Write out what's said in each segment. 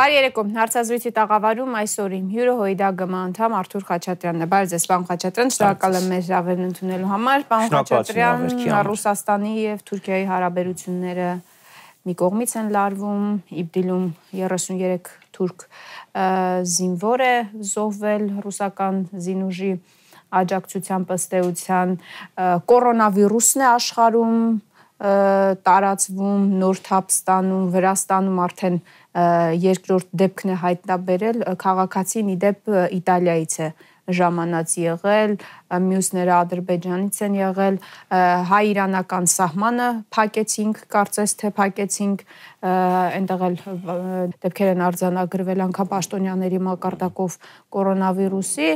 Բարի երեկո։ Հարցազրույցի տաղավարում այսօր իմ հյուրը Հոյդագմ անդամ Արթուր Խաչատրյանն է։ Բարի ձեզ, պարոն Խաչատրյան, շնորհակալ եմ մեր հավերն ընդունելու համար։ Պարոն Խաչատրյան, Ռուսաստանի եւ Թուրքիայի հարաբերությունները մի կողմից են լարվում, Իբդիլում 33 թուրք զինվոր է զոհվել ռուսական զինուժի աջակցությամբ ըստ էության կորոնավիրուսն է աշխարում տարածվում նոր թափ ստանում Վրաստանում արդեն երկրորդ դեպքն է հայտնաբերել քաղաքացին իդեպ Իտալիայից է ժամանած եղել, մյուսները Ադրբեջանից են եղել, հայ-իրանական սահմանը փակեցինք, կարծես թե փակեցինք, այնտեղ էլ դեպքեր են արձանագրվել անկապ պաշտոնյաների մակարդակով կորոնավիրուսի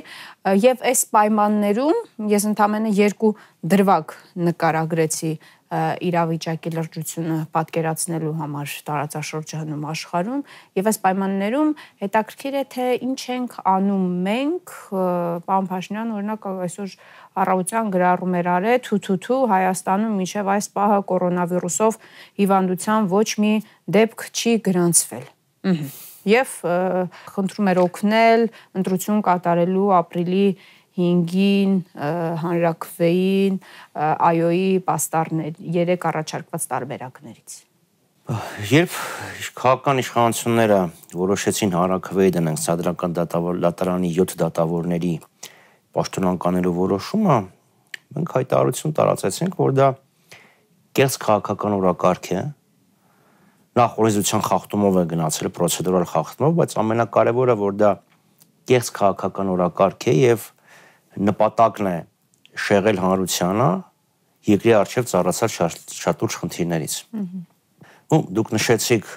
եւ այս պայմաններում ես ընդամենը երկու դրվագ նկարագրեցի իրավիճակի լրջությունը պատկերացնելու համար տարածաշրջանում աշխարհում եւ այս պայմաններում հետաքրքիր է թե ինչ ենք անում մենք պարոն Փաշինյան օրինակ այսօր առավոտյան գրառում էր արել թութութու Հայաստանում մինչև այս պահը կորոնավիրուսով հիվանդության ոչ մի դեպք չի գրանցվել եւ խնդրում էր օգնել ընտրություն կատարելու ապրիլի 5-ին հանրակրվեին այոյի պաստառներ երեք առաջարկված տարբերակներից Երբ քաղաքական իշխանությունները որոշեցին հանրակրվեի դնենք սադրական դատավոր լատարանի 7 դատավորների պաշտոնանկանելու որոշումը մենք հայտարարություն տարածեցինք որ դա կերս քաղաքական օրակարգ է նախ օրենսդրության խախտումով է գնացել պրոցեդուրալ խախտումով բայց ամենակարևորը որ դա կերս քաղաքական օրակարգ է եւ նպատակն է շեղել հանրությանը երկրի արչև ծառացած շատուրջ խնդիրներից։ Ու դուք նշեցիք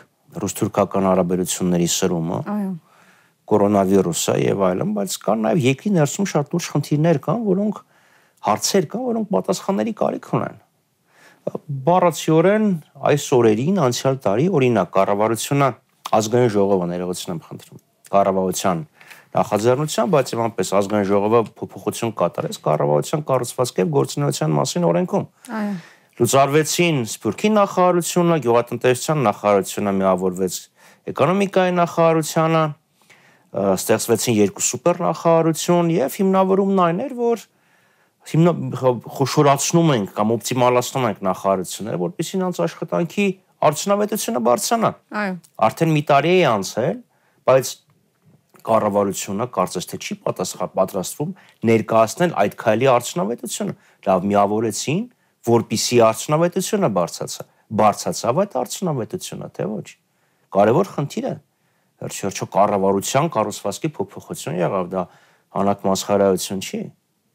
ռուս-թուրքական հարաբերությունների սրումը։ Այո կորոնավիրուսը եւ այլն, բայց կան նաեւ երկրի ներսում շատ լուրջ խնդիրներ կան, որոնք հարցեր կան, որոնք պատասխանների կարիք ունեն։ Բառացիորեն այս օրերին անցյալ տարի օրինակ կառավարությունը ազգային ժողովը ներողություն եմ խնդրում։ Կառավարության նախաձեռնության, բայց եւ անպես ազգային ժողովը փոփոխություն կատարեց կառավարության կառուցվածքի եւ գործունեության մասին օրենքում։ Այո։ Լուծարվեցին Սփյուռքի նախարարությունը, գյուղատնտեսության նախարարությունը միավորվեց էկոնոմիկայի նախարարությանը, ստեղծվեցին երկու սուպերնախարարություն եւ հիմնավորումն այն էր, որ հիմնա խոշորացնում ենք կամ օպտիմալացնում ենք նախարարությունները, որպեսզի նրանց աշխատանքի արդյունավետությունը բարձրանա։ Այո։ Արդեն մի տարի է անցել, բայց կառավարությունը կարծես թե չի պատասխանատվում ներկայացնել այդ քայլի արդյունավետությունը։ Լավ, միավորեցին, որպիսի արդյունավետությունը բարձացա։ Բարձացավ այդ արդյունավետությունը, թե ոչ։ Կարևոր խնդիր է։ Վերջերջ կառավարության կառուցվածքի փոփոխություն եղավ, դա հանակ մասխարայություն չի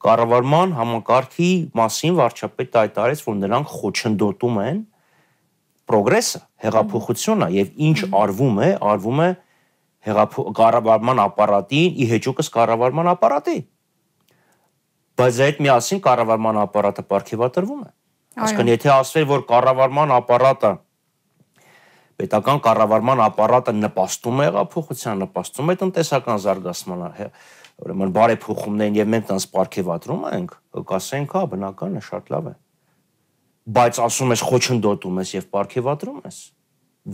կառավարման համակարգի մասին վարչապետը հայտարարեց, որ նրանք խոչընդոտում են պրոգրեսը, հեղափոխությունը եւ ինչ արվում է, արվում է, արվում է կառավարման ապարատին, ի հեճուկս կառավարման ապարատի։ Բայց այդ միասին կառավարման ապարատը ապարքեվատրվում է։ Այսինքն եթե ասվեր, որ կառավարման ապարատը պետական կառավարման ապարատը նպաստում է հեղափոխության, նպաստում է տնտեսական զարգացմանը, ուրեմն բարեփոխումներին եւ մենք դրանց ապարքեվատրում ենք, կասենք, հա, բնական է, շատ լավ է։ Բայց ասում ես խոչընդոտում ես եւ ապարքեվատրում ես։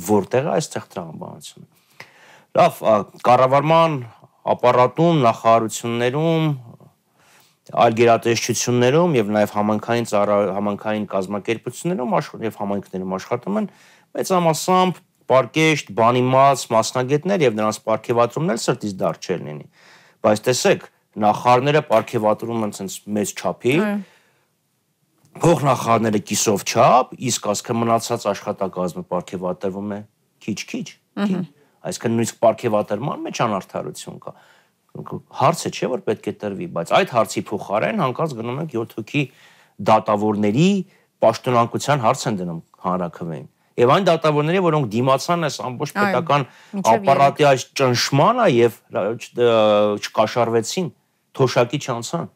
Որտեղ է այստեղ տրամաբանությունը Լավ, կառավարման ապարատում, նախարարություններում, այլ գերատեսչություններում եւ նաեւ համանքային համանքային կազմակերպություններում աշխատ եւ համայնքներում աշխատում են մեծամասամբ պարկեշտ, բանիմաց, մասնագետներ եւ նրանց պարգեւատրումն էլ սրտից դարձ չեն լինի։ Բայց տեսեք, նախարները պարգեւատրում են ցենց մեծ չափի, փոխնախարները կիսով չափ, իսկ ասքը մնացած աշխատակազմը պարգեւատրվում է քիչ-քիչ։ Ահա Այսինքն նույնիսկ ապարքեվատերման մեջ անարդարություն կա։ Հարցը չէ որ պետք է տրվի, բայց այդ հարցի փոխարեն հանկարծ գնում ենք 7 հոգի դատավորների պաշտոնանկության հարց են դնում հանրակրվեին։ Եվ այն դատավորները, որոնք դիմացան այս ամբողջ պետական ապարատի այս ճնշմանը եւ չկաշառվեցին, թոշակի չանցան։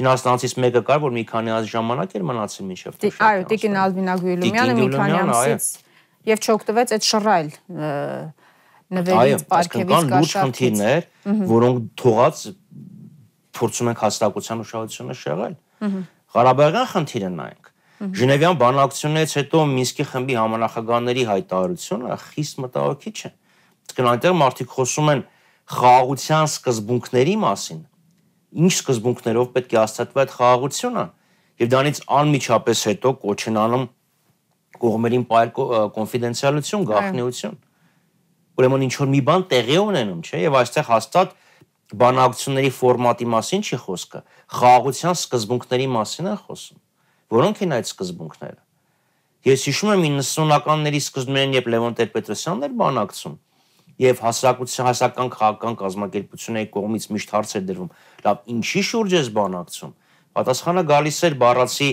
Չինաստանցից մեկը կար, որ մի քանի այս ժամանակ էր մնացել մինչև թոշակի։ Այո, Տիկին Ալբինա Գյուլումյանը մի քանի ամսից եւ չօգտվեց այդ շռայլ նվերից, պարգևից կան լուրջ խնդիրներ, որոնք թողած փորձում ենք հաստատության ուշադրությունը շեղել։ Ղարաբաղյան խնդիրը նայենք։ Ժնևյան բանակցություններից հետո Մինսկի խմբի համանախագահների հայտարարությունը խիստ մտահոգիչ է։ Դրանտեղ մարդիկ խոսում են խաղաղության սկզբունքների մասին։ Ինչ սկզբունքներով պետք է հաստատվի այդ խաղաղությունը, եւ դրանից անմիջապես հետո կոչնանում կողմերին պայել կոնֆիդենցիալություն, գաղտնիություն։ Այո ուրեմն ինչ որ մի բան տեղի ունենում, չէ՞, եւ այստեղ հաստատ բանակցությունների ֆորմատի մասին չի խոսքը, խաղաղության սկզբունքների մասին է խոսում։ Որոնք են այդ սկզբունքները։ Ես հիշում եմ 90-ականների սկզբներին, երբ Լևոն Տեր-Պետրոսյանն էր բանակցում, եւ հասարակության հասական քաղաքական կազմակերպությունների կողմից միշտ հարց էր դրվում. լավ, ինչի շուրջ էս բանակցում։ Պատասխանը գալիս էր բառացի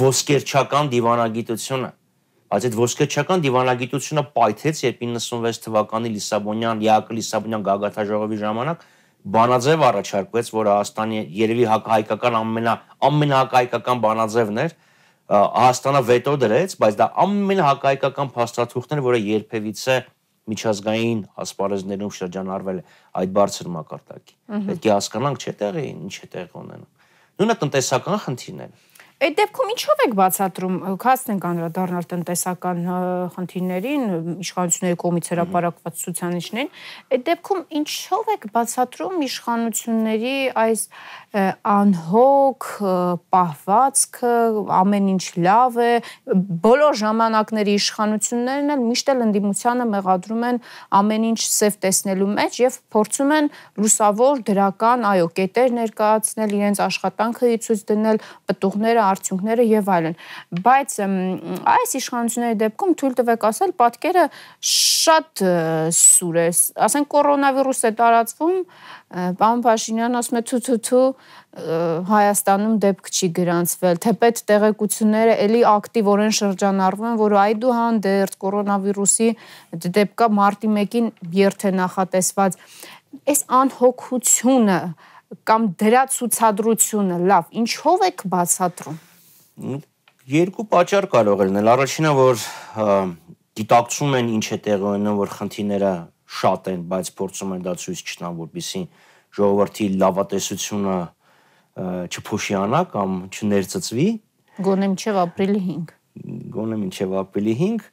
ոսկերչական դիվանագիտությունը Բայց այդ ոսկեչական դիվանագիտությունը պայթեց, երբ 96 թվականի Լիսաբոնյան, ՀԱԿ Լիսաբոնյան գագաթա ժողովի ժամանակ բանաձև առաջարկվեց, որ Հայաստանի երևի հայկական ամենա ամենահայկական բանաձևն էր, Հայաստանը վետո դրեց, բայց դա ամենահայկական փաստաթուղթն էր, որը երբևիցե միջազգային ասպարեզներում շրջանառվել է այդ բարձր մակարդակի։ Պետք է հասկանանք, չէ՞ տեղը, ինչ է տեղ ունենում։ Նույնը տնտեսական խնդիրներ է Այդ դեպքում ինչով եք բացատրում հասնենք անդրադառնալ տնտեսական խնդիրներին, իշխանությունների կողմից հրապարակված ցուցանիշներին, այդ դեպքում ինչով եք բացատրում իշխանությունների այս անհոգ պահվածքը, ամեն ինչ լավ է, բոլոր ժամանակների իշխանություններն էլ միշտ էլ ընդդիմությանը մեղադրում են ամեն ինչ սև տեսնելու մեջ եւ փորձում են լուսավոր դրական այո կետեր ներկայացնել, իրենց աշխատանքը ցույց դնել, պտուղները, արդյունքները եւ այլն։ Բայց այս իշխանությունների դեպքում թույլ տվեք ասել, պատկերը շատ սուր է։ Ասենք կորոնավիրուսը տարածվում, պարոն Փաշինյանն ասում է թու թու թու Հայաստանում դեպք չի գրանցվել, թեպետ տեղեկությունները ելի ակտիվորեն շրջանառվում են, որ այդուհանդերձ կորոնավիրուսի դեպքը մարտի 1-ին երթ է նախատեսված։ Այս անհոգությունը կամ դրա ցուցադրությունը լավ, ինչով եք բացատրում։ Երկու պատճառ կարող է լինել։ Առաջինը, որ դիտակցում են ինչ է տեղի ունենում, որ խնդիրները շատ են, բայց փորձում են դա ցույց չտան, որպեսզի որ ժողովրդի լավատեսությունը չփոշիանա կամ չներծծվի։ Գոնե մինչև ապրիլի 5 գոնե մինչև ապրիլի 5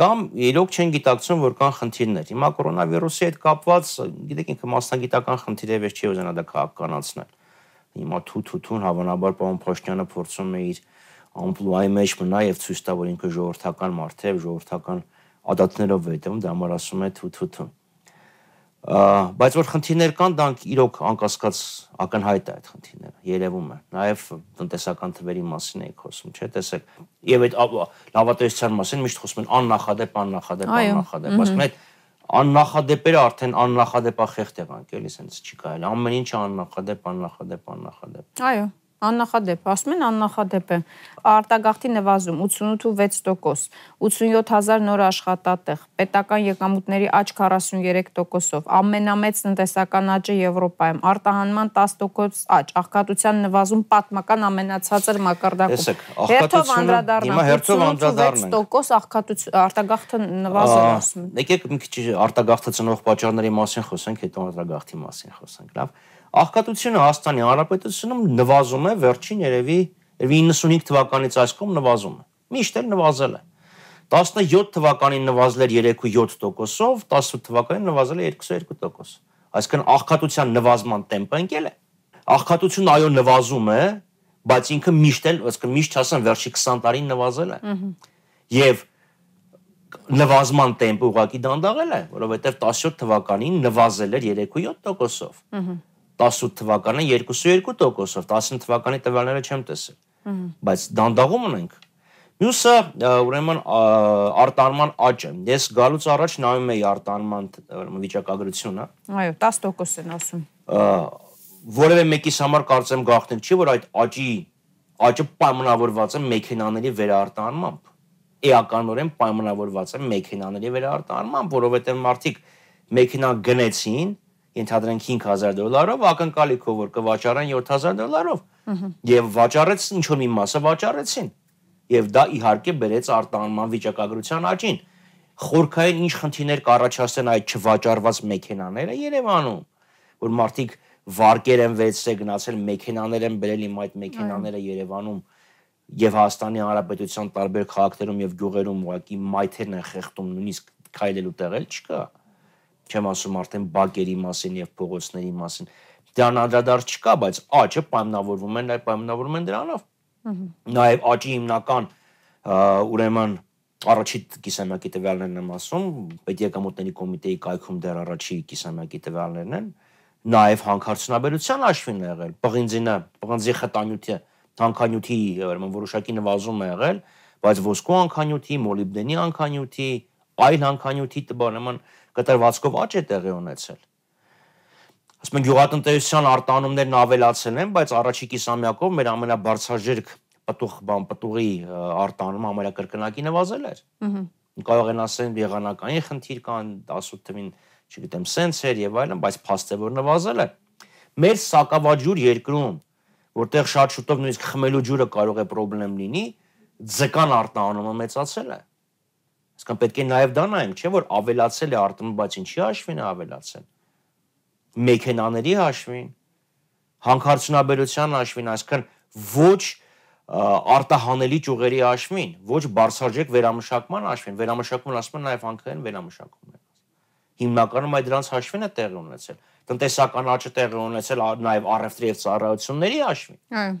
կամ երոք չեն գիտակցում որ կան խնդիրներ։ Հիմա կորոնավիրուսի հետ կապված, գիտեք, ինքը մասնագիտական խնդիրով չի ուզենա դա քաղաքականացնել։ Հիմա թութութուն հավանաբար պարոն Փաշտյանը փորձում է իր ամպլուայի մեջ մնա եւ ցույց տա որ ինքը ժողովրդական մարդ է, ժողովրդական ադատներով է դեմ, դա համար ասում է թութութուն բայց որ խնդիրներ կան, դրանք իրոք անկասկած ակնհայտ է այդ խնդիրները, երևում է։ Նաև տնտեսական թվերի մասին էի խոսում, չէ՞, տեսեք։ Եվ այդ լավատեսության մասին միշտ խոսում են աննախադեպ, աննախադեպ, աննախադեպ, ասում են այդ աննախադեպերը արդեն աննախադեպախեղ տեղանք էլի, սենց չի կարելի։ Ամեն ինչը աննախադեպ, աննախադեպ, աննախադեպ։ Այո աննախադեպ, ասում են աննախադեպ է։ Արտագաղթի նվազում 88.6%, 87000 նոր աշխատատեղ, պետական եկամուտների աճ 43%-ով, ամենամեծ տնտեսական աճը Եվրոպայում, արտահանման 10% աճ, աղքատության նվազում պատմական ամենացածր մակարդակում։ Հերթով անդրադառնանք։ Հիմա հերթով անդրադառնանք։ 6% աղքատություն արտագաղթը նվազում ասում։ Եկեք մի քիչ արտագաղթը ծնող պատճառների մասին խոսենք, հետո արտագաղթի մասին խոսենք, լավ աղքատությունը Հայաստանի Հանրապետությունում նվազում է վերջին երևի 95 թվականից այս կողմ նվազում է։ Միշտ էլ նվազել է։ 17 թվականին նվազել էր 3.7%-ով, 18 թվականին նվազել է 2.2%։ Այսինքն աղքատության նվազման տեմպը ընկել է։ Աղքատությունը այո նվազում է, բայց ինքը միշտ էլ, այսինքն միշտ չասեմ վերջի 20 տարին նվազել է։ Եվ նվազման տեմպը ուղղակի դանդաղել է, որովհետև 17 թվականին նվազել էր 3.7%-ով։ Ահա 18 թվականը 22%-ով, 19 թվականի տվյալները չեմ տեսել։ Բայց դանդաղում ունենք։ Մյուսը ուրեմն արտանման աճ է։ Ես գալուց առաջ նայում էի արտանման վիճակագրությունը։ Այո, 10% են ասում։ Որևէ մեկիս համար կարծեմ գաղտնիք չի, որ այդ աճի աճը պայմանավորված է մեքենաների վերարտանմամբ։ Էականորեն պայմանավորված է մեքենաների վերարտանմամբ, որովհետև մարդիկ մեքենա գնեցին, ենթադրենք 5000 դոլարով, ակնկալիքով որ կվաճառեն 7000 դոլարով։ Եվ վաճառեց ինչ որ մի մասը վաճառեցին։ Եվ դա իհարկե բերեց արտանման վիճակագրության աճին։ Խորքային ինչ խնդիրներ կառաջացնեն այդ չվաճառված մեքենաները Երևանում, որ մարդիկ վարկեր են վեցել գնացել մեքենաներ են բերել իմ այդ մեքենաները Երևանում եւ Հայաստանի Հանրապետության տարբեր քաղաքներում եւ գյուղերում ուղղակի մայթերն են խեղտում նույնիսկ քայլելու տեղ էլ չկա։ Ա չեմ ասում արդեն բակերի մասին եւ փողոցների մասին դրան անդրադարձ չկա բայց աճը պայմանավորվում են այ պայմանավորվում են դրանով նաեւ աճի հիմնական ուրեմն առաջի կիսամյակի տվյալներն եմ ասում պետեկամուտների կոմիտեի կայքում դեռ առաջի կիսամյակի տվյալներն են նաև հանքարդյունաբերության աշվին է եղել բղինձինը բղնձի խտանյութը հանքանյութի ուրեմն որոշակի նվազում է եղել բայց ոսկու հանքանյութի մոլիբդենի հանքանյութի այլ հանքանյութի տբանման կտրվածքով աճ է տեղի ունեցել։ Ասում են գյուղատնտեսության արտանումներն ավելացել են, բայց առաջի կիսամյակով մեր ամենաբարձրաժերկ պտուղ բան պտուղի արտանումը ամերակրկնակի նվազել էր։ Ահա կարող են ասեն եղանակային խնդիր կան 18 թվին, չգիտեմ, սենց էր եւ այլն, բայց փաստը որ նվազել է։ Մեր սակավաջուր երկրում, որտեղ շատ շուտով նույնիսկ խմելու ջուրը կարող է խնդրեմ լինի, ձկան արտանանումը մեծացել է։ Իսկան պետք է նաև դա նայենք, չէ՞ որ ավելացել է արտոնը, բայց ինչի հաշվին է ավելացել։ Մեքենաների հաշվին, հանքարդյունաբերության հաշվին, այսինքն ոչ արտահանելի ճյուղերի հաշվին, ոչ բարձրաժեք վերամշակման հաշվին, վերամշակումը ասում են նաև հանքային վերամշակում է։ Հիմնականում այդ դրանց հաշվին է տեղի ունեցել։ Տնտեսական աճը տեղի ունեցել նաև առևտրի եւ ծառայությունների հաշվին։ Այո։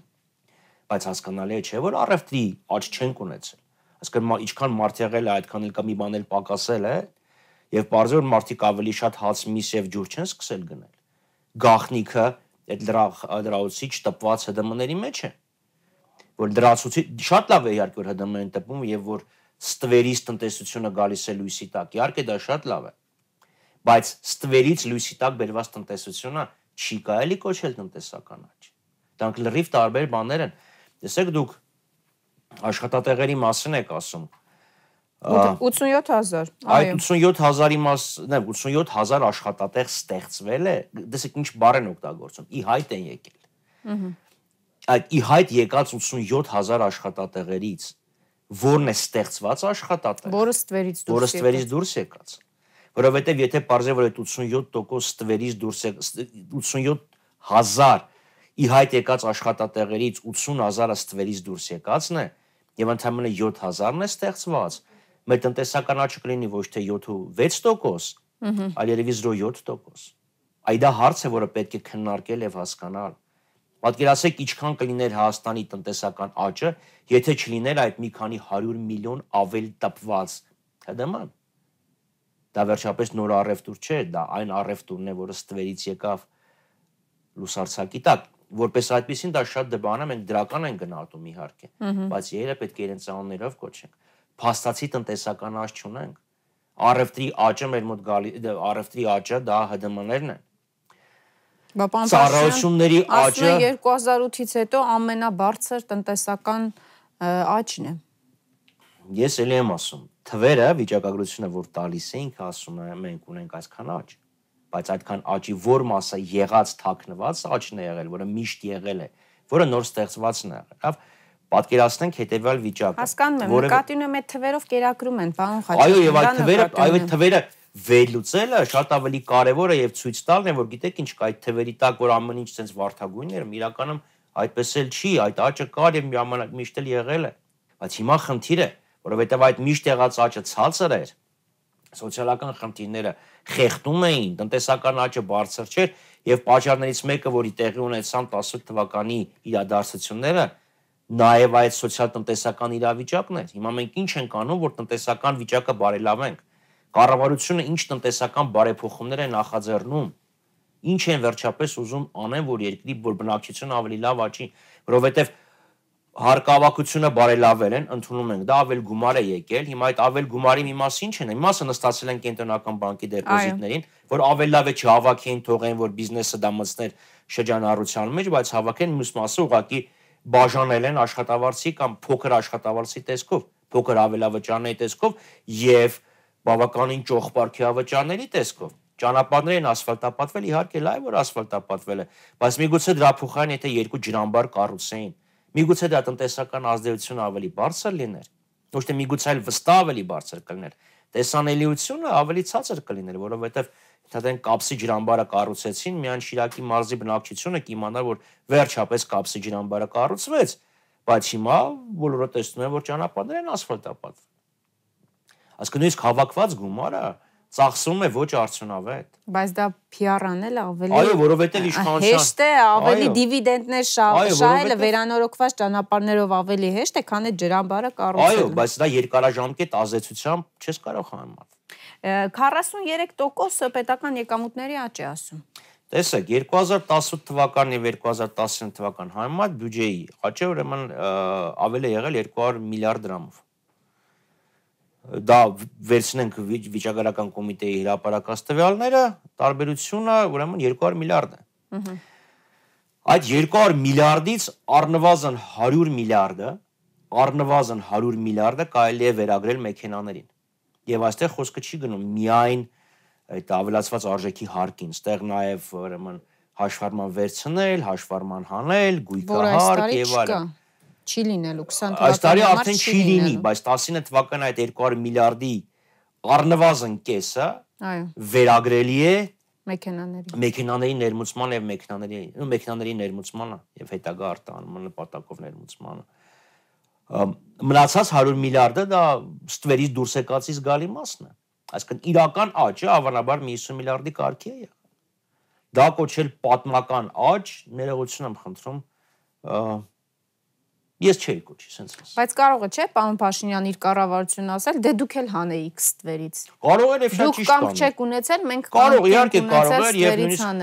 Բայց հասկանալի է չէ, որ առևտրի աճ չենք ունեցել այսինքն ինչքան մարտյաղել է, այդքան էլ կա մի բան էլ պակասել է, եւ բարձր որ մարտիկ ավելի շատ հաց, միս եւ ջուր չեն սկսել գնել։ Գախնիկը այդ լրախ լրացուցիչ տպված հդմների մեջ է։ Որ լրացուցի շատ լավ է իհարկե որ հդմեն տպում եւ որ ստվերից տնտեսությունը գալիս է լույսի տակ։ Իհարկե դա շատ լավ է։ Բայց ստվերից լույսի տակ բերված տնտեսությունը չի կարելի կոչել տնտեսական աճ։ Դրանք լրիվ տարբեր բաներ են։ Տեսեք դուք աշխատատեղերի մասին եք ասում 87000 այո այդ 87000-ի մասն է 87000 աշխատատեղ ստեղծվել է դեսեք ինչ բառ են օգտագործում ի հայտ են եկել ըհը այդ ի հայտ եկած 87000 աշխատատեղերից որն է ստեղծված աշխատատեղ որը ստվերից դուրս որը ստվերից դուրս եկած որովհետև եթե parze որ այդ 87% ստվերից դուրս է 87000 ի հայտ եկած աշխատատեղերից 80000-ը ստվերից դուրս եկածն է 87000 եւ ընդամենը 7000-ն է ստեղծված, մեր տնտեսական աճը կլինի ոչ թե 7 ու 6%, այլ երևի 0.7%։ Այ դա հարց է, որը պետք է քննարկել եւ հասկանալ։ Պատկերացեք, ինչքան կլիներ Հայաստանի տնտեսական աճը, եթե չլիներ այդ մի քանի 100 միլիոն ավել տպված ՀԴՄ-ն։ Դա վերջապես նոր առևտուր չէ, դա այն առևտուրն է, որը ստվերից եկավ լուսարցակի տակ որպես այդպեսին դա շատ դեպան է մենք դրական են գնահատում իհարկե բայց երերը պետք է իրենց անուններով կոչենք փաստացի տնտեսական աճ չունենք RFT-ի աճը մեր մոտ գալի RFT-ի աճը դա HDM-ներն են Բապան ծառայությունների աճը 2008-ից հետո ամենաբարձր տնտեսական աճն է Ես ելի եմ ասում թվերը վիճակագրությունը որ տալիս էինք ասում է մենք ունենք այսքան աճ բայց այդքան աճի որ մասը եղած թակնված աճն է եղել, որը միշտ եղել է, որը նոր ստեղծվածն է եղել, լավ պատկերացնենք հետևյալ վիճակը։ Հասկանում եմ, նկատի ունեմ այդ թվերով կերակրում են, պարոն Խաչատրյան։ Այո, եւ այդ թվերը, այո, այդ թվերը վերլուծելը շատ ավելի կարեւոր է եւ ցույց տալն է, որ գիտեք ինչ կա այդ թվերի տակ, որ ամեն ինչ ցենց վարթագույն էր, իրականում այդպես էլ չի, այդ աճը կար եւ միամանակ միշտ էլ եղել է։ Բայց հիմա խնդիրը, որովհետեւ այդ միշտ եղած աճը ցածր էր, սոցիալական խնդիրները խեղդում էին, տնտեսական աճը բարձր չէր եւ պատճառներից մեկը, որի տեղի ունեցան 18 թվականի իրադարձությունները, նաեւ այդ սոցիալ-տնտեսական իրավիճակն էր։ Հիմա մենք ինչ ենք անում, որ տնտեսական վիճակը բարելավենք։ Կառավարությունը ինչ տնտեսական բարեփոխումներ է նախաձեռնում, ինչ են վերջապես ուզում անեն, որ երկրի որ բնակչությունը ավելի լավ աճի, որովհետեւ հարկավակությունը բարելավել են, ընդունում ենք, դա ավել գումար է եկել։ Հիմա այդ ավել գումարի մի մասը ինչ են։ Մի մասը նստացել են կենտրոնական բանկի դեպոզիտներին, որ ավել լավ է չհավաքեն, թողեն, որ բիզնեսը դա մտցներ շրջանառության մեջ, բայց հավաքեն մյուս մասը ուղղակի բաժանել են աշխատավարձի կամ փոքր աշխատավարձի տեսքով, փոքր ավելավճարների տեսքով եւ բավականին ճոխպարքի ավճարների տեսքով ճանապարհները են ասֆալտապատվել, իհարկե լավ որ ասֆալտապատվել է, բայց միգուցե դրա փոխարեն եթե երկու ջրամբար կառուցեին, Միգուցե դա տնտեսական ազդեցությունը ավելի բարձր լիներ, ոչ թե միգուցե այլ վստահ ավելի բարձր կլիներ։ Տեսանելիությունը ավելի ցածր կլիներ, որովհետև Թադեն կապսի ջրամբարը կառուցեցին, միայն Շիրակի մարզի բնակչությունը կիմանար, որ վերջապես կապսի ջրամբարը կառուցվեց, բայց հիմա բոլորը տեսնում են, որ ճանապարհներն ասֆալտապատ։ Ասկնույնիսկ հավաքված գումարը ծախսում է ոչ արդյունավետ։ Բայց դա PR-ան էլ ավելի Այո, որովհետև իշխանության Հեշտ է, ավելի դիվիդենդներ շահելը վերանորոգված ճանապարհներով ավելի հեշտ է, քան այդ ջրամբարը կառուցելը։ Այո, բայց դա երկարաժամկետ ազեցությամբ չես կարող համեմատել։ 43%-ը պետական եկամուտների աճ է ասում։ Տեսեք, 2018 թվականն եւ 2019 թվական համեմատ բյուջեի աճը ուրեմն ավելի եղել 200 միլիարդ դրամով դա վերցնենք վիճակագրական կոմիտեի հրապարակած տվյալները, տարբերությունը ուրեմն 200 միլիարդ է։ Այդ 200 միլիարդից առնվազն 100 միլիարդը, առնվազն 100 միլիարդը կարելի է վերագրել մեքենաներին։ Եվ այստեղ խոսքը չի գնում միայն այդ ավելացված արժեքի հարկին, ստեղ նաև ուրեմն հաշվառման վերցնել, հաշվառման հանել, գույքահարկ եւ այլն։ Չի լինելու 20 թվականի։ Այս տարի արդեն չի լինի, բայց 19 թվականը այդ 200 միլիարդի առնվազն կեսը այո վերագրելի է մեքենաների մեքենաների ներմուծման եւ մեքենաների ու մեքենաների ներմուծմանը եւ հետագա արտանման նպատակով ներմուծմանը մնացած 100 միլիարդը դա ստվերից դուրս եկածից գալի մասն է այսինքն իրական աճը ավանաբար 50 միլիարդի կարգի է դա կոչել պատմական աճ ներողություն եմ խնդրում Ես չէի կոչի սենց։ Բայց կարող է չէ, պարոն Փաշինյան իր կառավարությունն ասել, դե դուք էլ հանեի X-տվերից։ Կարող էր եւ շատ ճիշտ կան։ Դուք կամ չեք ունեցել, մենք կարող իհարկե կարող էր եւ նույնիսկ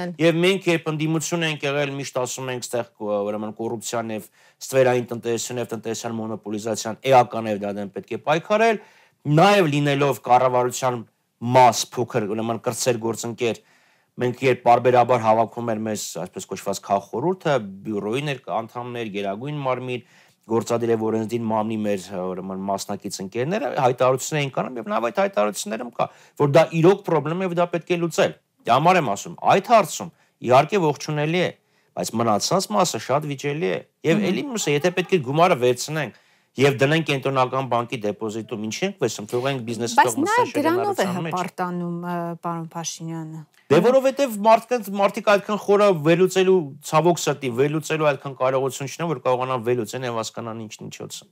եւ մենք երբ ընդդիմություն ենք եղել, միշտ ասում ենք, այդտեղ ուրեմն կոռուպցիան եւ ստվերային տնտեսություն եւ տնտեսական մոնոպոլիզացիան էական է դա դեն պետք է պայքարել, նաեւ լինելով կառավարության մաս փոքր ուրեմն կրծեր գործընկեր մենք երբ բարբերաբար հավաքում էր մեզ այսպես կոչված քաղաքորուրդը, բյուրոյի ներկ անդամներ, գերագույն մարմին, գործադիր եւ օրենսդին մամնի մեր ուրեմն մասնակից ընկերները հայտարարություններ են կանում եւ նաեւ այդ հայտարարություններում կա, որ դա իրոք խնդրեմ եւ դա պետք է լուծել։ Դա դե համար եմ ասում, այդ հարցում իհարկե ողջունելի է, բայց մնացած մասը շատ վիճելի է։ Եվ ելի մուսը, եթե պետք է գումարը վերցնենք, եւ դնեն կենտրոնական բանկի դեպոզիտում ինչի ենք վեսում թողենք բիզնեսը թող մսա շրջանառության մեջ բայց նա դրանով է հպարտանում պարոն Փաշինյանը դե որովհետեւ մարդկանց մարդիկ այդքան խորը վերլուծելու ցավոք սրտի վերլուծելու այդքան կարողություն չունեն որ կարողանան վերլուծեն եւ հասկանան ինչն ինչոցը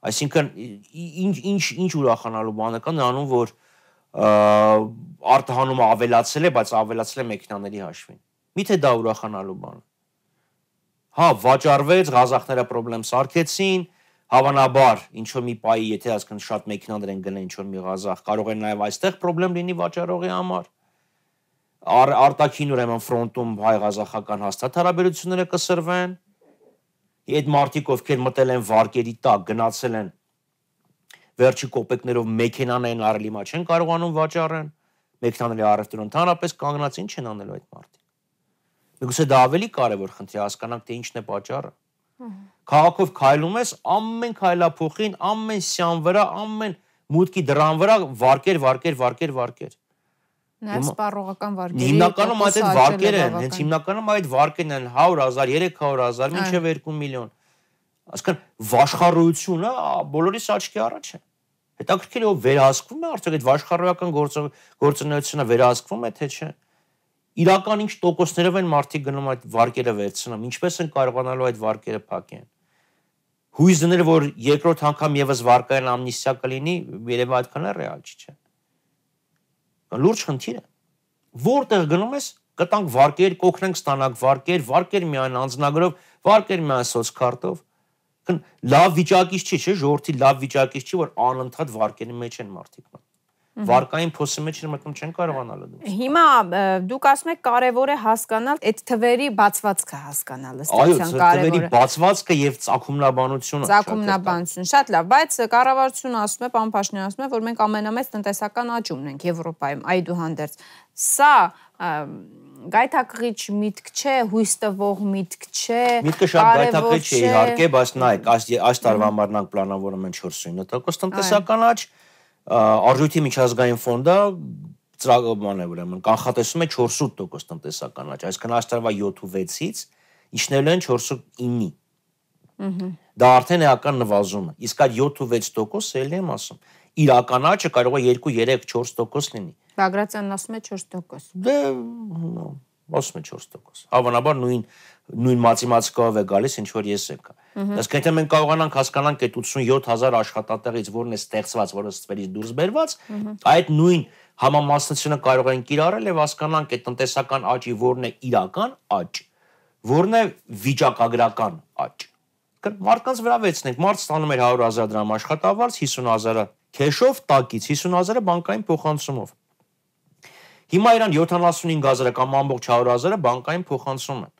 այսինքն ինչ ինչ ինչ ուրախանալու բանը կա նրանում որ արտահանումը ավելացել է բայց ավելացել է մեքենաների հաշվին միթե դա ուրախանալու բան հա վաճառվեց ղազախները խնդրեմ սարքեցին Հավանաբար, ինչու մի պայի, եթե ասքան շատ մեքենաներ են գնել ինչ-որ մի ղազախ, կարող են նաև այստեղ խնդրեմ լինի վաճառողի համար։ Ար, արտաքին ուրեմն ֆրոնտում հայ ղազախական հաստատ հարաբերությունները կսրվեն։ Այդ մարտիկ, ովքեր մտել են վարկերի տակ, գնացել են վերջի կոպեկներով մեքենան են առել հիմա չեն կարողանում վաճառեն մեքենաների առևտուրը ընդհանրապես կանգնած ինչ են անելու այդ մարդիկ։ Միգուցե դա ավելի կարևոր խնդրի հասկանանք թե ինչն է պատճառը։ Քաղաքով քայլում ես ամեն քայլափոխին, ամեն սյան վրա, ամեն մուտքի դռան վրա վարկեր, վարկեր, վարկեր, վարկեր։ Նաև սպառողական վարկերը։ Հիմնականում այդ վարկերը են, հենց հիմնականում այդ վարկերն են 100.000, 300.000, մինչև 2 միլիոն։ Այսինքն վաշխառությունը բոլորիս աչքի առաջ է։ Հետաքրքիր է, ով վերահսկվում է արդյոք այդ վաշխառողական գործունեությունը վերահսկվում է թե չէ։ Հա իրական ինչ տոկոսներով են մարդիկ գնում այդ վարկերը վերցնում, ինչպես են կարողանալու այդ վարկերը փակեն։ Հույս դնել, որ երկրորդ անգամ եւս վարկային ամնիստիա կլինի, երևի այդքան է ռեալ չէ։ Լուրջ խնդիր է։ Որտեղ գնում ես, կտանք վարկեր, կօգնենք ստանալ վարկեր, վարկեր միայն անձնագրով, վարկեր միայն սոցկարտով։ Լավ վիճակից չի, չէ՞, ժողովրդի լավ վիճակից չի, որ անընդհատ վարկերի մեջ են մարդիկ մտնում վարկային փոսի մեջ իր մտնում չեն կարողանալու դու։ Հիմա դուք ասում եք կարևոր է հասկանալ այդ թվերի բացվածքը հասկանալը, ստացան կարևորը։ Այո, թվերի բացվածքը եւ ծակումնաբանությունը։ Ծակումնաբանություն, շատ լավ, բայց կառավարությունը ասում է, պարոն Փաշինյանը ասում է, որ մենք ամենամեծ տնտեսական աճումն ենք Եվրոպայում, այդուհանդերձ։ Սա գայթակղիչ միտք չէ, հույս տվող միտք չէ։ Միտքը շատ գայթակղիչ է իհարկե, բայց նայեք, այս այս տարվա համար նրանք պլանավորում են 4.9% տնտեսական աճ, արժույթի միջազգային ֆոնդը ծրագրման է ուրեմն կանխատեսում է 4.8% տնտեսական աճ, այսինքն աշխարհվա 7.6-ից իջնել են 4.9-ի։ Ահա։ Դա արդեն էական նվազում է։ Իսկ այդ 7.6%-ը էլ եմ ասում, իրական աճը կարող է 2, 3, 4% լինի։ Բագրատյանն ասում է 4%։ Դե, ասում են 4%։ Հավանաբար նույն նույն մաթեմատիկով է գալիս, ինչ որ ես եկա։ Իսկ եթե մենք կարողանանք հասկանանք այդ 87000 աշխատատեղից որն է ստեղծված, որը ստվերից դուրս բերված, այդ նույն համամասնությունը կարող են կիրառել եւ հասկանանք այդ տնտեսական աճի որն է իրական աճ, որն է վիճակագրական աճ։ Մարդկանց վրա վեցնենք, մարդ ստանում էր 100000 դրամ աշխատավարձ, 50000-ը քեշով, տակից 50000-ը բանկային փոխանցումով։ Հիմա իրան 75000-ը կամ ամբողջ 100000-ը բանկային փոխանցում են։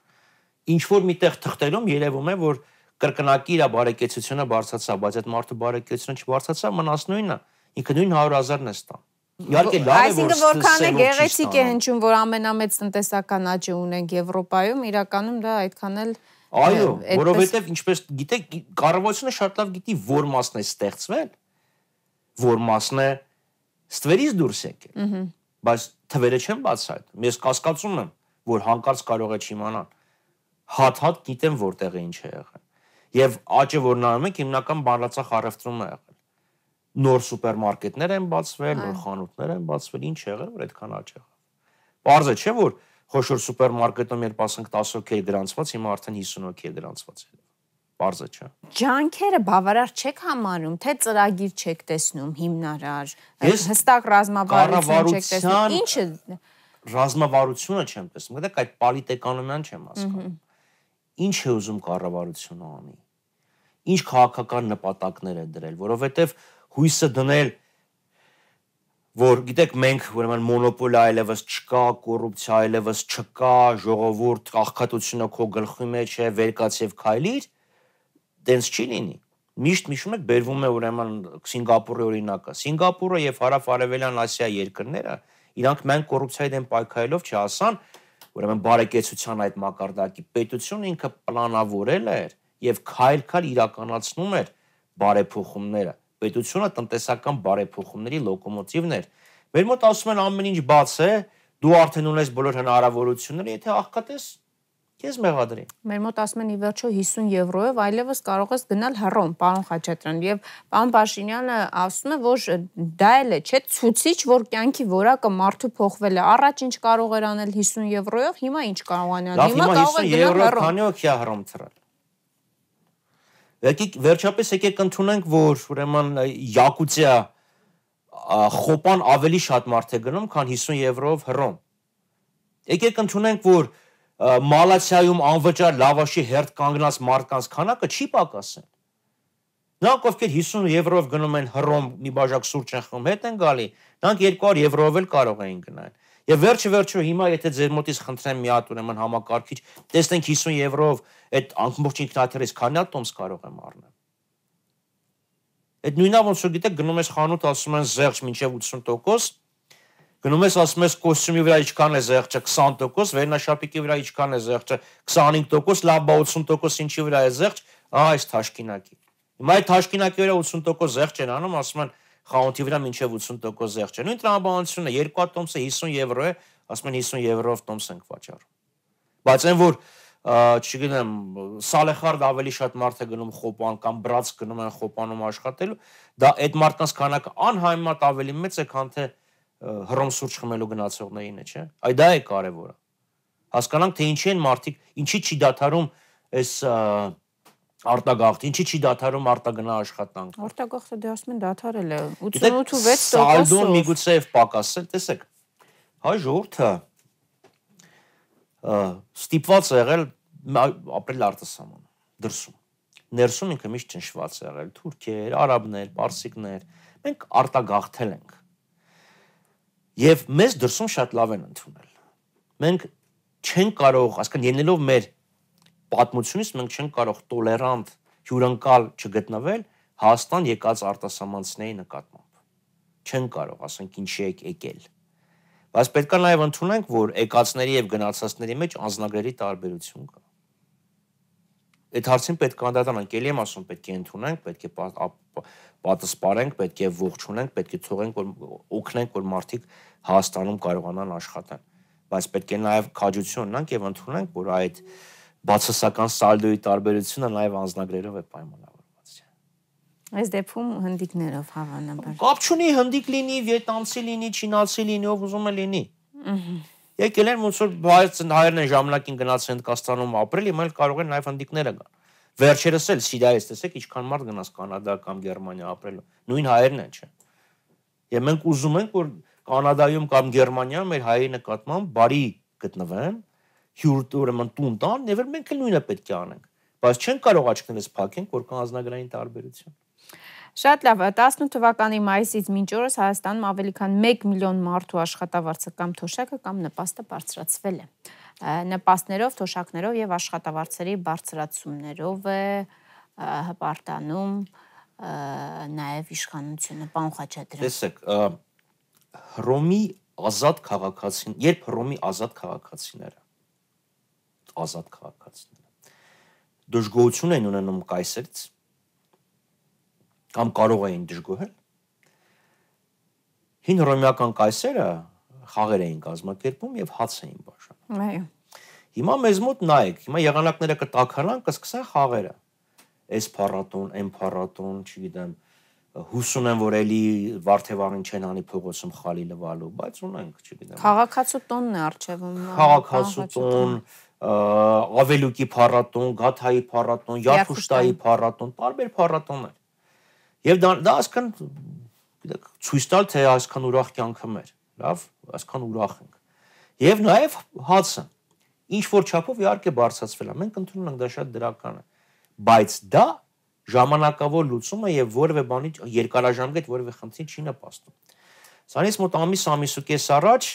Ինչ որ միտեղ թղթերում երևում է, որ կրկնակի իր բարեկեցությունը բարձրացավ, բայց այդ մարդու բարեկեցությունը չբարձրացավ, մնաց նույնը, ինքը նույն 100000-ն է ստանում։ Իհարկե լավ է որ որքան է գեղեցիկ է հնչում, որ ամենամեծ տնտեսական աճը ունենք Եվրոպայում, իրականում դա այդքան էլ Այո, որովհետև ինչպես գիտեք, կառավարությունը շատ լավ գիտի, որ մասն է ստեղծվել, որ մասն է ստվերից դուրս եկել։ Ահա բայց թվերը չեն բացահայտում։ Ես կասկածում եմ, որ հանկարծ կարող է չիմանան։ Հատ-հատ գիտեմ որտեղ է ինչ է եղել։ Եվ աճը, որ նայում ենք, հիմնական բառացախ առևտրում է եղել։ Նոր սուպերմարկետներ են բացվել, նոր խանութներ են բացվել, ինչ եղել, որ այդքան աճ եղավ։ Պարզ է, չէ՞ որ խոշոր սուպերմարկետում երբ ասենք 10 օքի է գրանցված, հիմա արդեն 50 օքի է գրանցված։ Պարզը չէ։ Ջանքերը բավարար չեք համարում, թե ծրագիր չեք տեսնում հիմնարար, հստակ ռազմավարություն չեք տեսնում։ Ինչը ռազմավարությունը չեմ տեսնում, գիտեք, այդ պոլիտեկանոմյան չեմ հասկանում։ Ինչ է ուզում կառավարությունը անի։ Ինչ քաղաքական նպատակներ է դրել, որովհետև հույսը դնել որ գիտեք մենք ուրեմն մոնոպոլիա այլևս չկա, կոռուպցիա այլևս չկա, ժողովուրդ աղքատությունը քո գլխի մեջ է, վերկաց եւ քայլիր, տենց չի լինի միշտ միշում եք բերվում է ուրեմն Սինգապուրի օրինակը։ Սինգապուրը եւ հարավ-արևելյան Ասիա երկրները իրանք մեն կոռուպցիայի դեմ պայքարելով չհասան, ուրեմն բարեկեցության այդ մակարդակի պետությունը ինքը պլանավորել էր եւ քայլ-քայլ իրականացնում էր բարեփոխումները։ Պետությունը տնտեսական բարեփոխումների լոկոմոտիվն էր։ Մեր մոտ ասում են ամեն ինչ բաց է, դու արդեն ունես բոլոր հնարավորությունները, եթե աղքատես Քեզ մեղադրի։ Մեր մոտ ասում են ի վերջո 50 եվրոյով այլևս կարող ես գնալ հռոմ, պարոն Խաչատրյան, եւ պարոն Փաշինյանը ասում է, որ դա էլ է, չէ, ցուցիչ, որ կյանքի որակը մարդու փոխվել է։ Առաջ ինչ կարող էր անել 50 եվրոյով, հիմա ինչ կարող անել։ Հիմա կարող է գնալ հռոմ։ Քանի օքիա հռոմ ծրել։ Եկեք վերջապես եկեք ընդունենք, որ ուրեմն Յակուտիա խոպան ավելի շատ մարդ է գնում, քան 50 եվրոյով հռոմ։ Եկեք ընդունենք, որ Մալացիայում անվճար լավաշի հերթ կանգնած մարդկանց քանակը չի պակասել։ Նրանք ովքեր 50 եվրոյով գնում են հռոմ մի բաժակ սուրճ են խմում, հետ են գալի, նրանք 200 եվրոյով էլ կարող էին գնալ։ Եվ վերջը վերջը հիմա եթե ձեր մոտից խնդրեմ մի հատ ուրեմն համակարգիչ, տեսնենք 50 եվրոյով այդ ամբողջ ինքնաթիռից քանի հատ տոմս կարող եմ առնել։ Այդ նույնա ոնց որ գիտեք գնում ես խանութ, ասում են զեղջ մինչև 80%, Գնում ես ասում ես կոստյումի վրա ինչքան է զեղչը 20%, վերնաշապիկի վրա ինչքան է զեղչը 25%, լաբա 80% ինչի վրա է զեղչ, ահա այս թաշկինակի։ Հիմա այդ թաշկինակի վրա 80% զեղչ են անում, ասում են խաղոթի վրա մինչև 80% զեղչ է։ Նույն տրամաբանությունը 2 ատոմսը 50 եվրո է, ասում են 50 եվրոով տոմս ենք վաճառում։ Բայց այն որ չգիտեմ, Սալեխարդ ավելի շատ մարդ է գնում խոպան կամ բրած գնում են խոպանում աշխատելու, դա այդ մարդկանց քանակը անհայմատ ավելի մեծ է, քան թե հռոմ սուրճ խմելու գնացողներին է, չէ՞։ Այ դա է կարևորը։ Հասկանանք, թե ինչի են մարդիկ, ինչի չի դադարում այս արտագաղթ, ինչի չի դադարում արտագնա աշխատանքը։ Արտագաղթը դե ասում են դադարել է 88.6%-ով։ Սալդոն միգուցե եւ պակասել, տեսեք։ Հայ ժողովուրդը ստիպված է եղել ապրել արտասահման դրսում։ Ներսում ինքը միշտ ճնշված է եղել՝ թուրքեր, արաբներ, պարսիկներ։ Մենք արտագաղթել ենք Եվ մեզ դրսում շատ լավ են ընդունել։ Մենք չենք կարող, ասկան ելնելով մեր պատմությունից մենք չենք կարող տոլերանտ հյուրընկալ չգտնվել Հայաստան եկած արտասահմանցիների նկատմամբ։ Չեն կարող, ասենք, ինչի եք եկել։ Բայց պետք է նաև ընդունենք, որ եկածների եւ գնացածների մեջ անznագրերի տարբերություն կա։ Այդ հարցին պետք է անդրադառնանք, ելի եմ ասում, պետք է ընդունենք, պետք է պատասպարենք, պետք է ողջունենք, պետք է ցողենք, որ օգնենք, որ մարդիկ Հայաստանում կարողանան աշխատեն։ Բայց պետք է նաև քաջություն ունենք եւ ընդունենք, որ այդ բացասական սալդոյի տարբերությունը նաև անznագրերով է պայմանավորված։ Այս դեպքում հնդիկներով հավանաբար։ Կապ չունի հնդիկ լինի, վիետնամցի լինի, չինացի լինի, ով ուզում է լինի։ Եկել են ոնց որ բայց հայերն են ժամանակին գնաց Հնդկաստանում ապրել, հիմա էլ կարող են նաև հնդիկները գան։ Վերջերս էլ Սիրիայից տեսեք ինչքան մարդ գնաց Կանադա կամ Գերմանիա ապրելու։ Նույն հայերն են, չէ։ Եվ մենք ուզում ենք, որ Կանադայում կամ Գերմանիայում մեր հայերի նկատմամբ բարի գտնվեն, հյուրտ ուրեմն տուն տան, եւ մենք էլ նույնը պետք է անենք։ Բայց չեն կարող աչքներս փակենք, որ կան ազնագրային տարբերություն։ Շատ լավ, 18 թվականի մայիսից մինչ օրս Հայաստանում ավելի քան 1 միլիոն մարդու աշխատավարձը կամ թոշակը կամ նպաստը բարձրացվել է նպաստներով, թոշակներով եւ աշխատավարձերի բարձրացումներով է հպարտանում նաեւ իշխանությունը պարոն Խաչատրյան։ Տեսեք, Հռոմի ազատ քաղաքացին, երբ Հռոմի ազատ քաղաքացիները ազատ քաղաքացիները դժգոհություն են ունենում կայսերից կամ կարող էին դժգոհել հին հռոմեական կայսերը խաղեր էին կազմակերպում եւ հաց էին բաշխում Այո։ Հիմա մեզ մոտ նայեք, հիմա եղանակները կտակարան, կսկսեն խաղերը։ Այս փառատոն, այն փառատոն, չգիտեմ, հույս ունեմ, որ էլի Վարդևանին չեն անի փողոցում խալի լվալու, բայց ունենք, չգիտեմ։ Խաղակացու տոնն է արժևում։ Խաղակացու տոն, ավելուկի փառատոն, գաթայի փառատոն, յարփուշտայի փառատոն, տարբեր փառատոններ։ Եվ դա դա ասքան գիտեք, ցույց տալ թե այսքան ուրախ կյանքը մեր, լավ, այսքան ուրախ ենք եւ նաեւ հացը ինչ որ չափով իհարկե բարձրացվել է մենք ընդունում ենք դա շատ դրական է բայց դա ժամանակավոր լուծում է եւ որևէ բանի երկարաժամկետ որևէ խնդրին չի նպաստում սանից մոտ ամիս ամիսու կես առաջ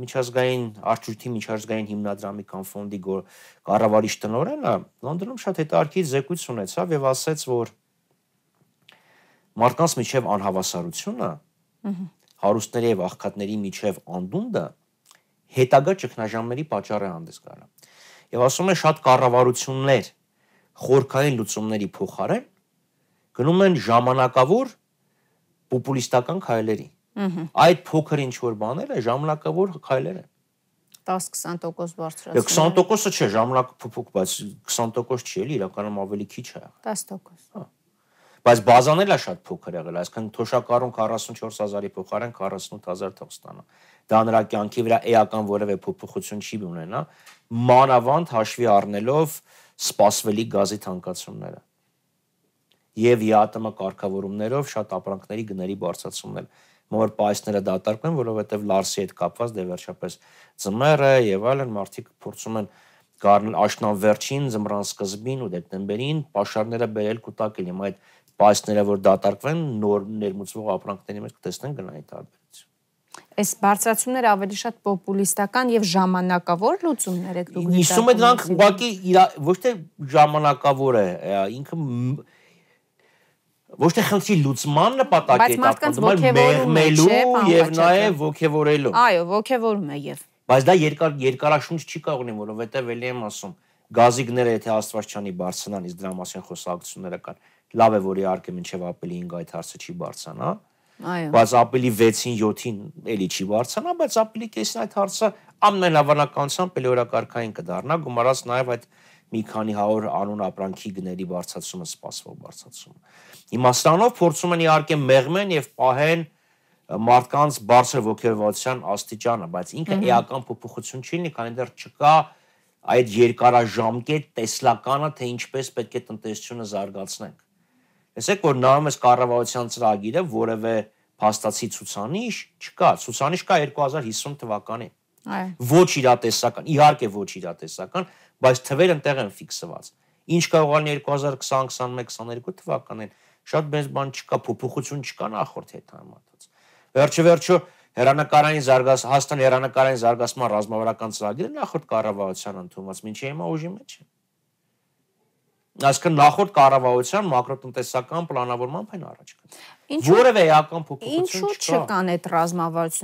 միջազգային արժույթի միջազգային հիմնադրամի կամ ֆոնդի կառավարիչ տնօրենը Լոնդոնում շատ հետաքրքիր զեկույց ունեցավ եւ ասաց, որ մարդկանց միջև անհավասարությունը հարուստների եւ աղքատների միջև անդունդը հետագա ճգնաժամերի պատճառը հանդես գալա։ Եվ ասում է շատ կառավարություններ խորքային լուծումների փոխարեն գնում են ժամանակավոր պոպուլիստական քայլերի։ Այդ փոքր ինչ որ բաները ժամանակավոր քայլեր են։ 10-20% բարձրացնում։ 20%-ը չէ, ժամանակ փոփոք, բայց 20% չի էլի, իրականում ավելի քիչ է։ 10%։ Հա։ Բայց բազան էլա շատ փոքր եղել, այսինքն թոշակառուն 44000-ի փոխարեն 48000 թող ստանա դա նրա կյանքի վրա էական որևէ փոփոխություն չի ունենա, մանավանդ հաշվի առնելով սպասվելի գազի թանկացումները եւ ԵԱՏՄ կարգավորումներով շատ ապրանքների գների բարձրացումները մոր պայսները դատարկվում, որովհետև Լարսի հետ կապված դե վերջապես ծմերը եւ այլն մարդիկ փորձում են գարնել աշնան վերջին, զմրան սկզբին ու դեկտեմբերին pašարները բերել կուտակել։ Հիմա այդ պայսները, որ դատարկվեն, նոր ներմուծվող ապրանքների մեջ կտեսնեն գնային տարբեր այս բարձրացումները ավելի շատ պոպուլիստական եւ ժամանակավոր լուծումներ եք դուք հիշում եք նրանք ուղղակի ոչ թե ժամանակավոր է ինքը ոչ թե խնդրի լուծման նպատակ է կապվում, այլ մեղմելու եւ նաեւ ողքեվորելու։ Այո, ողքեվորում է եւ։ Բայց դա երկար երկարաշունչ չի կարող ունենալ, որովհետեւ ելի եմ ասում, գազիկները եթե Աստվածչյանի բարձրանան, իսկ դրա մասին խոսակցությունները կան։ Լավ է, որ իհարկե մինչև ապելի 5 այդ հարցը չի բարձրանա, Այո։ Բայց ապելի 6-ին, 7-ին էլի չի բարձանա, բայց ապելի կեսին այդ հարցը ամենավանականությամբ էլորակարքային կդառնա, գումարած նաև այդ մի քանի 100 անուն ապրանքի գների բարձացումը սպասվող բարձացումը։ Իմաստանով փորձում են իհարկե մեղմեն եւ պահեն մարդկանց բարձր ողջերվացյան աստիճանը, բայց ինքը էական փոփոխություն չի լինի, քանի դեռ չկա այդ երկարաժամկետ տեսլականը, թե ինչպես պետք է տնտեսությունը զարգացնենք։ Տեսեք, որ նայում ես կառավարության ծրագիրը, որևէ փաստացի ցուցանիշ չկա։ Ցուցանիշ կա 2050 թվականին։ Այո։ Ոչ իրատեսական, իհարկե ոչ իրատեսական, բայց թվերը ընտեղ են ֆիքսված։ Ինչ կարողանալ 2020, 21, 22 թվականին շատ մեծ բան չկա, փոփոխություն չկա նախորդ հետ համեմատած։ Վերջիվերջո հերանեկարային զարգաս Հայաստան հերանեկարային զարգացման ռազմավարական ծրագիրը նախորդ կառավարության ընդունված, ոչ թե հիմա ուժի մեջ է։ Այո այսինքն նախորդ կառավարության մակրոտնտեսական պլանավորմամբ են առաջ գնում։ Որևէ էական փոփոխություն չկա։ Ինչու՞ չկան այդ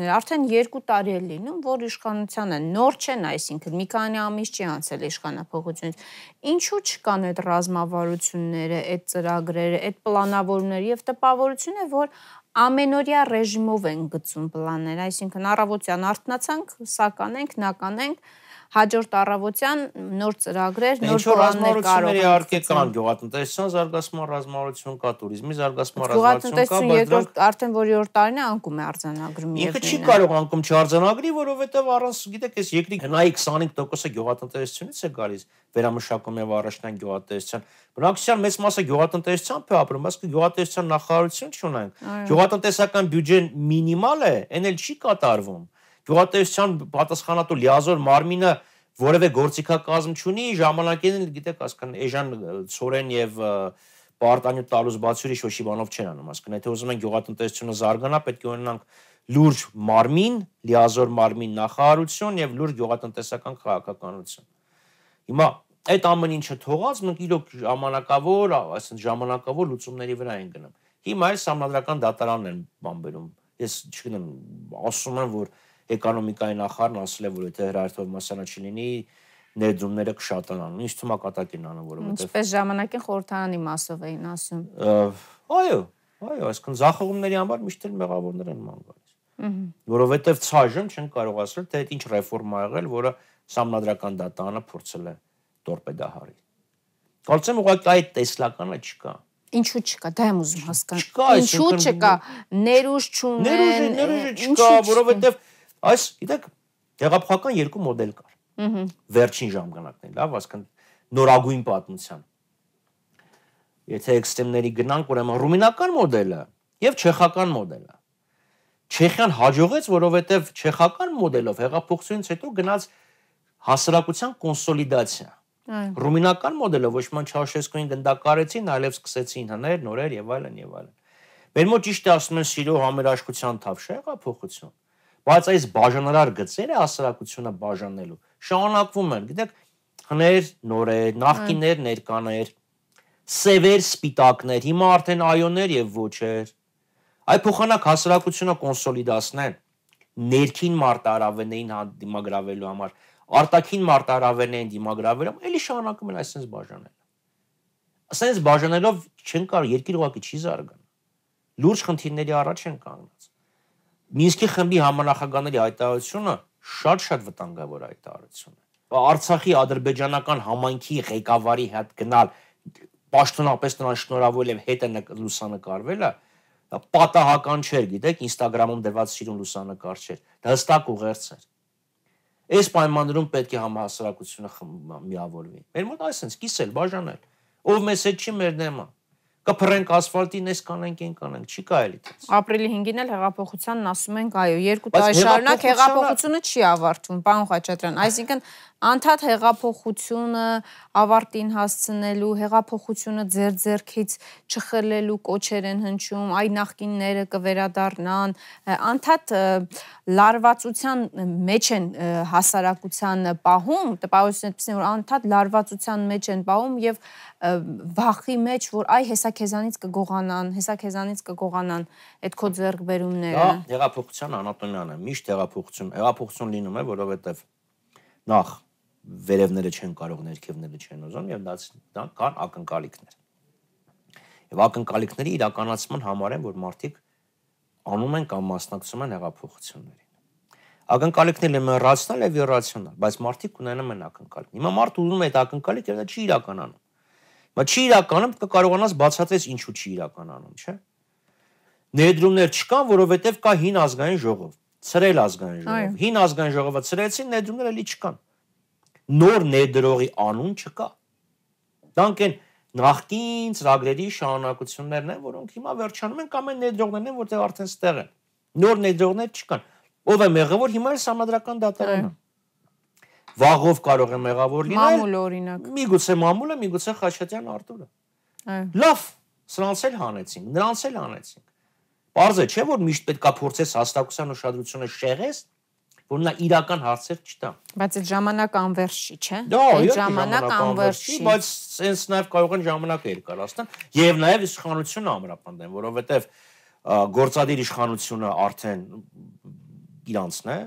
ռազմավարությունները։ Արդեն 2 տարի է լինում, որ իշխանության են, նոր չեն, այսինքն մի քանի ամիս չի անցել իշխանապողությունից։ Ինչու՞ չկան այդ ռազմավարությունները, այդ ծրագրերը, այդ պլանավորումները եւ տպավորությունը, որ ամենօրյա ռեժիմով են գծում պլանները, այսինքն առավոտյան արթնացանք, սականենք, նականենք, հաջորդ առավոտյան նոր ծրագրեր, նոր պլաններ կարող են։ Ինչո՞ւ ռազմավարությունների արկե կան գյուղատնտեսության զարգացման ռազմավարություն կա, տուրիզմի զարգացման ռազմավարություն կա, բայց երկրորդ արդեն որ 7 տարին է անկում է արձանագրում։ Ինքը չի կարող անկում չարձանագրի, որովհետև առանց գիտեք, այս երկրի հնայի 25%-ը գյուղատնտեսությունից է գալիս վերամշակում եւ առաջնային գյուղատնտեսության։ Բնակչության մեծ մասը գյուղատնտեսությամբ է ապրում, ասկու գյուղատնտեսության նախարարություն չունենք։ Գյուղատնտեսական բյուջեն մինիմալ է, այն էլ չի կատարվում գյուղատնտեսության պատասխանատու լիազոր մարմինը որևէ գործիքակազմ չունի, ժամանակին էլ գիտեք, ասքան Էժան Սորեն եւ Պարտանյութ տալուց բացի ուրիշ ոչ իմանով չեն անում, ասքան եթե ուզում են գյուղատնտեսությունը զարգանա, պետք է ունենանք լուրջ մարմին, լիազոր մարմին նախարարություն եւ լուրջ գյուղատնտեսական քաղաքականություն։ Հիմա այդ ամեն ինչը թողած մենք իրոք ժամանակավոր, այսինքն ժամանակավոր լուծումների վրա են գնում։ Հիմա այս համանդրական դատարանն են բան բերում։ Ես չգիտեմ, ասում եմ, որ էկոնոմիկայի նախարարն ասել է, որ եթե հրարթով մասանը չլինի, ներդրումները կշատանան։ Ինչ թվում է կատակին անում, որովհետեւ Ինչպես ժամանակին խորհրդարանի մասով էին ասում։ Այո, այո, այսքան զախողումների համար միշտ էլ մեղավորներ են ման գալիս։ Որովհետեւ ցաժն չեն կարող ասել, թե այդ ինչ ռեֆորմա եղել, որը համնադրական դատանը փորձել է տորպեդահարի։ Կարծեմ ուղղակի այդ տեսլականը չկա։ Ինչու չկա, դա եմ ուզում հասկանալ։ Ինչու չկա, ներուժ չունեն։ Ներուժը, ներուժը չկա, որովհետև Այս, գիտեք, հեղափոխական երկու մոդել կար։ Ահա։ Վերջին ժամանակներին, լավ, ասքան նորագույն պատմության։ Եթե էքստրեմների գնանք, ուրեմն ռումինական մոդելը եւ չեխական մոդելը։ Չեխիան հաջողեց, որովհետեւ չեխական մոդելով հեղափոխությունից հետո գնաց հասարակության կոնսոլիդացիա։ Ռումինական մոդելը ոչ մոտ Չաուշեսկոյին գնդակարեցին, այլև սկսեցին հներ, նորեր եւ այլն եւ այլն։ Մեր մոտ ճիշտ ասում են սիրո համերաշխության թավշ հեղափոխություն։ Բայց այս բաժանարար գծերը հասարակությունը բաժանելու շարունակվում են։ Գիտեք, հներ, նորեր, նախկիներ, ներկաներ, սևեր, սպիտակներ, հիմա արդեն այոներ եւ ոչեր։ Այ փոխանակ հասարակությունը կոնսոլիդացնեն ներքին մարտարավենային հա-, դիմագրավելու համար, արտաքին մարտարավենային դիմագրավելու համար, ելի շարունակում են այսպես բաժանել։ Այսպես բաժանելով չեն կարող երկիրը ուղակի չի զարգանա։ Լուրջ խնդիրների առաջ են կանգնած։ Մինսկի խմբի համանախագահների հայտարարությունը շատ-շատ վտանգավոր հայտարարություն է։ Արցախի ադրբեջանական համայնքի ղեկավարի հետ գնալ պաշտոնապես նրան շնորհավորել եւ հետը լուսանկարվելը պատահական չէր, գիտեք, Instagram-ում դրված սիրուն լուսանկար չէր։ Դա հստակ ուղերձ էր։ Այս պայմաններում պետք է համահասարակությունը միավորվի։ Մեր մոտ այսպես կիսել, բաժանել։ Ով մեզ հետ չի մեր նեման կփռենք ասֆալտին, էս կանենք, այն կանենք, չի կարելի դից։ Ապրիլի 5-ին էլ հեղափոխությանն ասում ենք, այո, երկու տարի շարունակ հեղափոխությունը չի ավարտվում, պարոն Խաչատրյան։ Այսինքն անդադ հեղափոխությունը ավարտին հասցնելու, հեղափոխությունը ձեր ձեռքից չխլելու կոչեր են հնչում, այ նախկինները կվերադառնան, անդադ լարվածության մեջ են հասարակության պահում, տպավորությունն այդպես է որ անդադ լարվածության մեջ են պահում եւ վախի մեջ, որ այ հեսա քեզանից կգողանան, հեսա քեզանից կգողանան այդ քո ձեռքբերումները։ Դա հեղափոխության անատոմիան է, միշտ հեղափոխություն, հեղափոխություն լինում է, որովհետեւ նախ վերևները չեն կարող, ներքևները չեն ուզում եւ դա, դա կան ակնկալիքներ։ Եվ ակնկալիքների իրականացման համար են, որ մարդիկ անում են կամ մասնակցում են հեղափոխություններին։ Ակնկալիքները մեն ռացիոնալ եւ իռացիոնալ, բայց մարդիկ ունենում են ակնկալիք։ Հիմա մարդը ուզում է այդ ակնկալիքը դա չի իրականանում։ Հիմա չի իրականում կկարողանաս բացատրես ինչու չի իրականանում, չէ՞։ Ներդրումներ չկան, որովհետև կա հին ազգային ժողով, ծրել ազգային ժողով։ Հին ազգային ժողովը ծրեցին, ներդրումները լի չկան։ Այո նոր ներդրողի անուն չկա։ Դրանք են նախկին ծրագրերի շարունակություններն են, որոնք հիմա վերջանում են կամ այն ներդրողներն են, որտեղ արդեն ստեղ են։ Նոր ներդրողներ չկան։ Ով է մեղավոր հիմա էլ համադրական դատարանը։ Վաղով կարող է մեղավոր լինել։ Մամուլը օրինակ։ Միգուցե մամուլը, միգուցե Խաչատյան Արտուրը։ Այո։ Լավ, սրանց էլ հանեցինք, նրանց էլ հանեցինք։ Պարզ է, չէ՞ որ միշտ պետքա փորձես հաստակության ուշադրությունը շեղես, որ նա իրական հարցեր չտա։ Բայց այդ ժամանակ անվերջի, չէ՞։ Այդ ժամանակ անվերջի, բայց սենց նաև կարող են ժամանակը երկարացնեն եւ նաև իշխանությունը ամրապնդեն, որովհետեւ գործադիր իշխանությունը արդեն իրանցն է,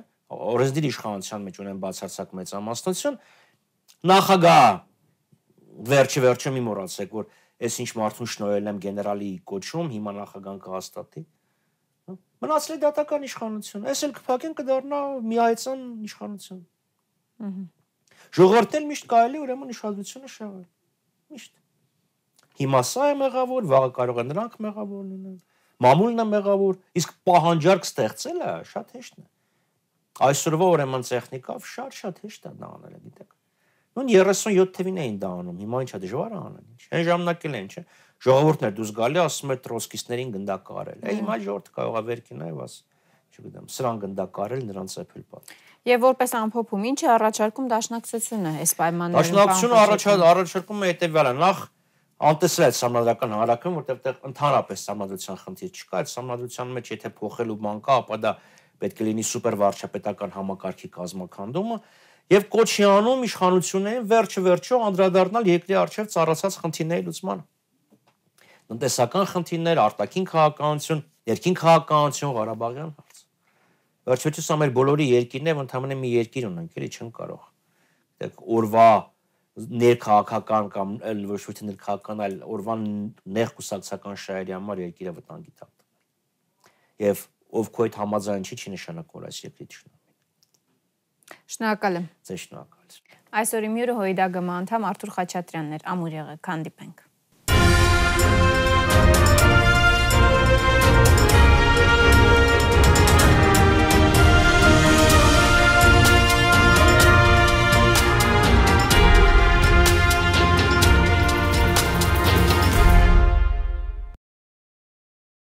օրենսդիր իշխանության մեջ ունեն բացարձակ մեծամասնություն, նախագահ վերջի վերջը մի մոռացեք, որ ես ինչ մարդուն շնորհել եմ գեներալի կոչում, հիմա նախագահան կհաստատի։ կա մնացել է դատական իշխանություն այս էլ կփակեն կդառնա միայցան իշխանություն ժողովրդն էլ միշտ կարելի ուրեմն իշխանությունը շեղել միշտ հիմա սա է մեղավոր վաղը կարող է նրանք մեղավոր լինեն մամուլն է մեղավոր իսկ պահանջարկ ստեղծելը շատ հեշտ է այսօրվա ուրեմն տեխնիկավ շատ-շատ հեշտ է դա անելը գիտեք նույն 37 թվին էին դա անում հիմա ինչա դժվար է անել ինչ այն ժամանակ էլ են չէ՞ ժողովուրդն էր դուրս գալի, ասում էր տրոսկիստներին գնդակարել։ Է հիմա ժողովուրդը կարող է վեր կնայ, ասի, չգիտեմ, սրան գնդակարել, նրանց էփել պատ։ Եվ որպես ամփոփում ինչ է առաջարկում դաշնակցությունը այս պայմաններում։ Դաշնակցությունը առաջարկում է հետևյալը. նախ անտեսվել համանդրական հարակում, որտեղ ընդհանրապես համանդրության խնդիր չկա, այդ համանդրության մեջ եթե փոխելու բան կա, ապա դա պետք է լինի սուպեր վարչապետական համակարգի կազմակերպումը եւ կոչի անում իշխանություններին վերջը վերջո անդրադառնալ երկրի արչեւ ծառացած խնդիրների լուծմանը տնտեսական խնդիրներ, արտաքին քաղաքականություն, երկին քաղաքականություն, Ղարաբաղյան հարց։ Վերջույթս ամեր բոլորի երկիրն է, ընդհանրապես մի երկիր ունենք, էլի չեն կարող։ Դեք օրվա ներքաղաքական կամ այլ ոչ թե ներքաղաքական, այլ օրվան ներխուսակցական շահերի համար երկիրը վտանգի թափ։ Եվ ով քո այդ համաձայն չի, չի նշանակում այս երկրի ճշնամին։ Շնորհակալ եմ։ Ձեզ շնորհակալ։ Այսօր իմ յուրը հույդագը անդամ Արթուր Խաչատրյանն էր, ամուր եղեք, հանդիպենք։ Thank you.